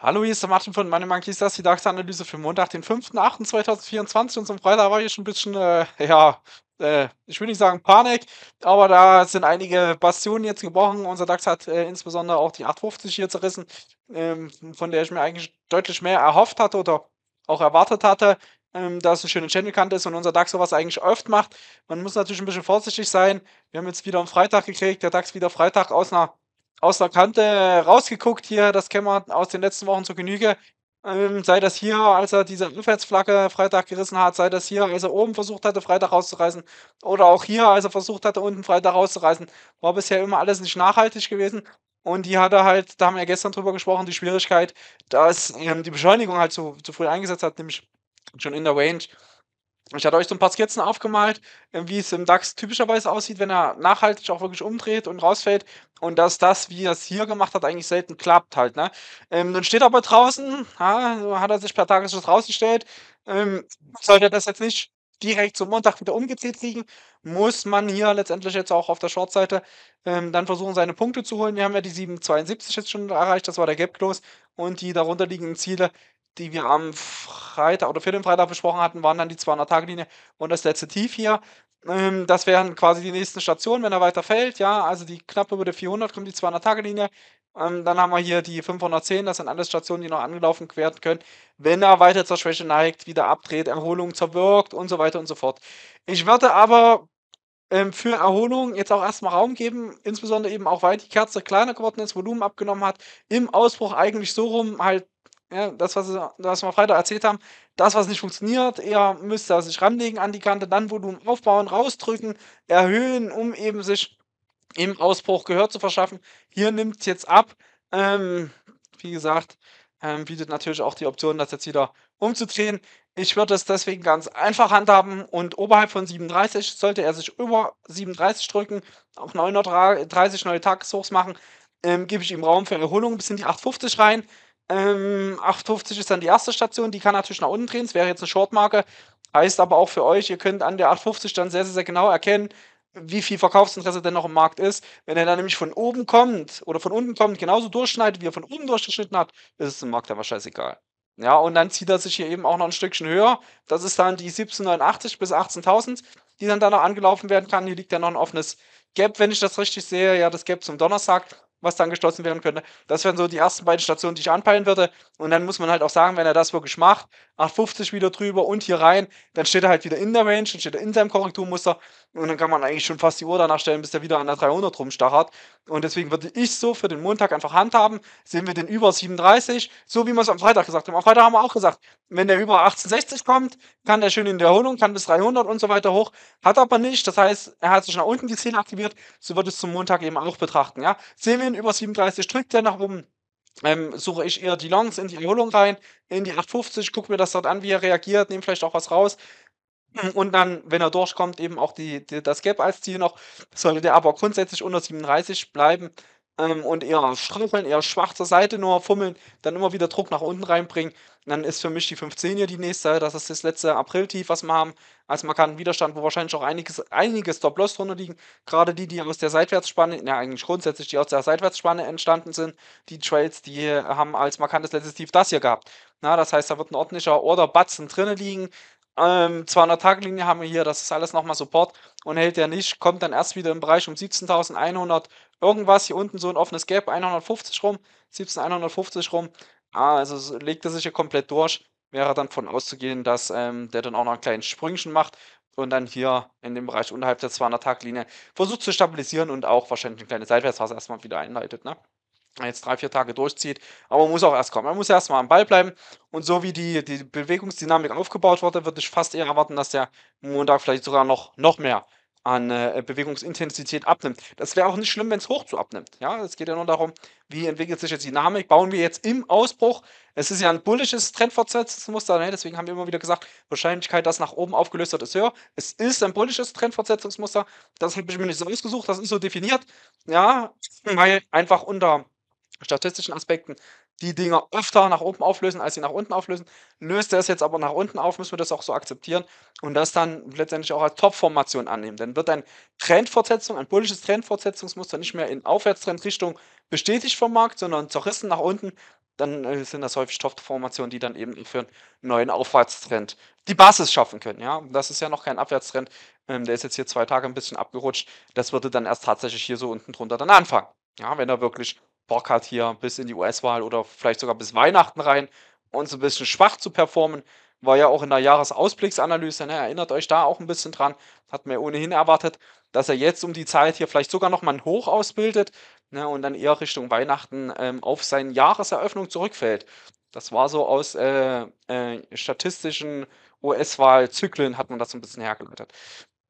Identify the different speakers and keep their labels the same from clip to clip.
Speaker 1: Hallo, hier ist der Martin von Money Monkeys, das ist die DAX-Analyse für Montag, den 5.8.2024 und zum Freitag war ich schon ein bisschen, äh, ja, äh, ich will nicht sagen Panik, aber da sind einige Bastionen jetzt gebrochen. Unser DAX hat äh, insbesondere auch die 850 hier zerrissen, ähm, von der ich mir eigentlich deutlich mehr erhofft hatte oder auch erwartet hatte ähm, da es eine schöne Channelkante ist und unser DAX sowas eigentlich oft macht. Man muss natürlich ein bisschen vorsichtig sein. Wir haben jetzt wieder am Freitag gekriegt, der DAX wieder Freitag aus einer, aus einer Kante äh, rausgeguckt hier. Das kennen wir aus den letzten Wochen zur Genüge. Ähm, sei das hier, als er diese Rückwärtsflagge Freitag gerissen hat, sei das hier, als er oben versucht hatte, Freitag rauszureißen, oder auch hier, als er versucht hatte, unten Freitag rauszureißen, war bisher immer alles nicht nachhaltig gewesen. Und die hatte halt, da haben wir gestern drüber gesprochen, die Schwierigkeit, dass ähm, die Beschleunigung halt zu, zu früh eingesetzt hat, nämlich schon in der Range. Ich hatte euch so ein paar Skizzen aufgemalt, ähm, wie es im DAX typischerweise aussieht, wenn er nachhaltig auch wirklich umdreht und rausfällt. Und dass das, wie er es hier gemacht hat, eigentlich selten klappt halt. Ne? Ähm, dann steht er aber draußen, ha, hat er sich per Tagesschluss rausgestellt. Ähm, sollte das jetzt nicht direkt zum Montag wieder umgezählt liegen, muss man hier letztendlich jetzt auch auf der Shortseite ähm, dann versuchen, seine Punkte zu holen. Wir haben ja die 7,72 jetzt schon erreicht, das war der Gap Close und die darunterliegenden Ziele die wir am Freitag oder für den Freitag besprochen hatten, waren dann die 200-Tage-Linie und das letzte Tief hier. Ähm, das wären quasi die nächsten Stationen, wenn er weiter fällt. Ja, also die knapp über der 400 kommt die 200-Tage-Linie. Ähm, dann haben wir hier die 510, das sind alles Stationen, die noch angelaufen werden können. Wenn er weiter zur Schwäche neigt, wieder abdreht, Erholung zerwirkt und so weiter und so fort. Ich würde aber ähm, für Erholung jetzt auch erstmal Raum geben, insbesondere eben auch, weil die Kerze kleiner geworden ist, Volumen abgenommen hat, im Ausbruch eigentlich so rum halt ja, das, was, was wir Freitag erzählt haben, das, was nicht funktioniert, er müsste sich ranlegen an die Kante, dann Volumen aufbauen, rausdrücken, erhöhen, um eben sich im Ausbruch Gehör zu verschaffen. Hier nimmt es jetzt ab. Ähm, wie gesagt, ähm, bietet natürlich auch die Option, das jetzt wieder umzudrehen. Ich würde es deswegen ganz einfach handhaben und oberhalb von 37 sollte er sich über 37 drücken, auch 930 neue Tageshochs machen, ähm, gebe ich ihm Raum für Erholung bis in die 850 rein. Ähm, 8,50 ist dann die erste Station, die kann natürlich nach unten drehen, es wäre jetzt eine Shortmarke, heißt aber auch für euch, ihr könnt an der 8,50 dann sehr, sehr, sehr genau erkennen, wie viel Verkaufsinteresse denn noch im Markt ist. Wenn er dann nämlich von oben kommt oder von unten kommt, genauso durchschneidet, wie er von oben durchgeschnitten hat, ist es dem Markt einfach scheißegal. Ja, und dann zieht er sich hier eben auch noch ein Stückchen höher. Das ist dann die 1789 bis 18.000, die dann da noch angelaufen werden kann. Hier liegt ja noch ein offenes Gap, wenn ich das richtig sehe. Ja, das Gap zum Donnerstag was dann geschlossen werden könnte. Das wären so die ersten beiden Stationen, die ich anpeilen würde. Und dann muss man halt auch sagen, wenn er das wirklich macht, 850 wieder drüber und hier rein, dann steht er halt wieder in der Range, dann steht er in seinem Korrekturmuster. Und dann kann man eigentlich schon fast die Uhr danach stellen, bis der wieder an der 300 rumstachert. Und deswegen würde ich so für den Montag einfach handhaben. Sehen wir den über 37, so wie wir es am Freitag gesagt haben. Am Freitag haben wir auch gesagt, wenn der über 1860 kommt, kann der schön in der Erholung, kann bis 300 und so weiter hoch. Hat aber nicht. Das heißt, er hat sich nach unten die 10 aktiviert. So wird es zum Montag eben auch betrachten. Ja? Sehen wir ihn über 37, drückt der nach oben. Ähm, suche ich eher die Longs in die Erholung rein, in die 850, gucke mir das dort an, wie er reagiert, nehme vielleicht auch was raus. Mhm, und dann, wenn er durchkommt, eben auch die, die das gap als ziel noch. Sollte der aber grundsätzlich unter 37 bleiben ähm, und eher straucheln, eher schwach zur Seite nur fummeln, dann immer wieder Druck nach unten reinbringen, dann ist für mich die 15 hier die nächste. Das ist das letzte April-Tief, was wir haben, als markanten Widerstand, wo wahrscheinlich auch einiges, einige Stop-Loss drunter liegen. Gerade die, die aus der Seitwärtsspanne, ja eigentlich grundsätzlich, die aus der Seitwärtsspanne entstanden sind, die Trades, die haben als markantes letztes Tief das hier gehabt. Na, das heißt, da wird ein ordentlicher Order-Batzen drinne liegen ähm, 200-Tage-Linie haben wir hier, das ist alles nochmal Support und hält der nicht, kommt dann erst wieder im Bereich um 17.100 irgendwas, hier unten so ein offenes Gap, 150 rum, 17.150 rum, ah, also legt er sich hier komplett durch, wäre dann von auszugehen, dass ähm, der dann auch noch einen kleinen Sprüngchen macht und dann hier in dem Bereich unterhalb der 200-Tag-Linie versucht zu stabilisieren und auch wahrscheinlich ein kleines Seitwärtsphase erstmal wieder einleitet, ne? jetzt drei, vier Tage durchzieht. Aber man muss auch erst kommen. Man muss erst mal am Ball bleiben. Und so wie die, die Bewegungsdynamik aufgebaut wurde, würde ich fast eher erwarten, dass der Montag vielleicht sogar noch, noch mehr an äh, Bewegungsintensität abnimmt. Das wäre auch nicht schlimm, wenn es hoch zu abnimmt. Ja, es geht ja nur darum, wie entwickelt sich jetzt die Dynamik, bauen wir jetzt im Ausbruch. Es ist ja ein bullisches Trendfortsetzungsmuster, ne? deswegen haben wir immer wieder gesagt, Wahrscheinlichkeit, dass nach oben aufgelöst wird, ist höher. Es ist ein bullisches Trendfortsetzungsmuster, das habe ich mir nicht so ausgesucht, das ist so definiert. Ja, weil einfach unter statistischen Aspekten die Dinger öfter nach oben auflösen, als sie nach unten auflösen. Löst er es jetzt aber nach unten auf, müssen wir das auch so akzeptieren und das dann letztendlich auch als Top-Formation annehmen. Dann wird ein Trendfortsetzung, ein bullisches Trendfortsetzungsmuster nicht mehr in Aufwärtstrendrichtung bestätigt vom Markt, sondern zerrissen nach unten. Dann äh, sind das häufig Top-Formationen, die dann eben für einen neuen Aufwärtstrend die Basis schaffen können. Ja, das ist ja noch kein Abwärtstrend. Ähm, der ist jetzt hier zwei Tage ein bisschen abgerutscht. Das würde dann erst tatsächlich hier so unten drunter dann anfangen. Ja, wenn er wirklich Bock hat, hier bis in die US-Wahl oder vielleicht sogar bis Weihnachten rein uns ein bisschen schwach zu performen. War ja auch in der Jahresausblicksanalyse, ne, erinnert euch da auch ein bisschen dran. Hat mir ohnehin erwartet, dass er jetzt um die Zeit hier vielleicht sogar nochmal ein Hoch ausbildet ne, und dann eher Richtung Weihnachten ähm, auf seine Jahreseröffnung zurückfällt. Das war so aus äh, äh, statistischen US-Wahlzyklen, hat man das so ein bisschen hergeleitet.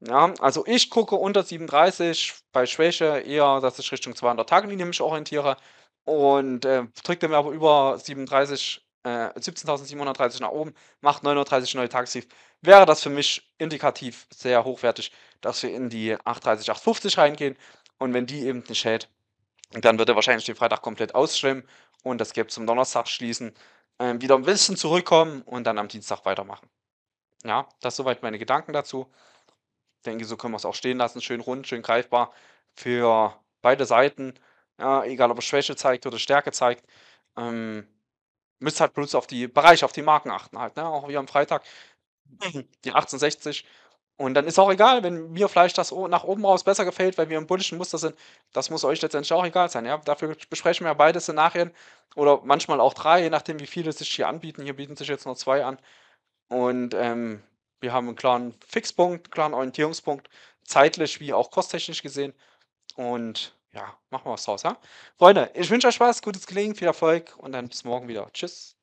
Speaker 1: Ja, also ich gucke unter 37 bei Schwäche eher, dass ich Richtung 200 Tagenlinie mich orientiere und äh, drückt mir aber über 37 17.730 äh, nach oben, macht 930 neue Tagestief, wäre das für mich indikativ sehr hochwertig, dass wir in die 830, 850 reingehen. Und wenn die eben nicht hält, dann wird er wahrscheinlich den Freitag komplett ausschwimmen und das Gap zum Donnerstag schließen, äh, wieder ein bisschen zurückkommen und dann am Dienstag weitermachen. Ja, das soweit meine Gedanken dazu denke, so können wir es auch stehen lassen. Schön rund, schön greifbar für beide Seiten. Ja, egal, ob er Schwäche zeigt oder Stärke zeigt. Ähm, müsst halt bloß auf die Bereiche, auf die Marken achten halt. Ne? Auch wie am Freitag, die 1860. Und dann ist auch egal, wenn mir vielleicht das nach oben raus besser gefällt, weil wir im bullischen Muster sind. Das muss euch letztendlich auch egal sein. Ja? Dafür besprechen wir beide Szenarien oder manchmal auch drei, je nachdem, wie viele sich hier anbieten. Hier bieten sich jetzt nur zwei an. Und ähm, wir haben einen klaren Fixpunkt, einen klaren Orientierungspunkt, zeitlich wie auch kosttechnisch gesehen. Und ja, machen wir was draus, ja? Freunde, ich wünsche euch Spaß, gutes Gelingen, viel Erfolg und dann bis morgen wieder. Tschüss.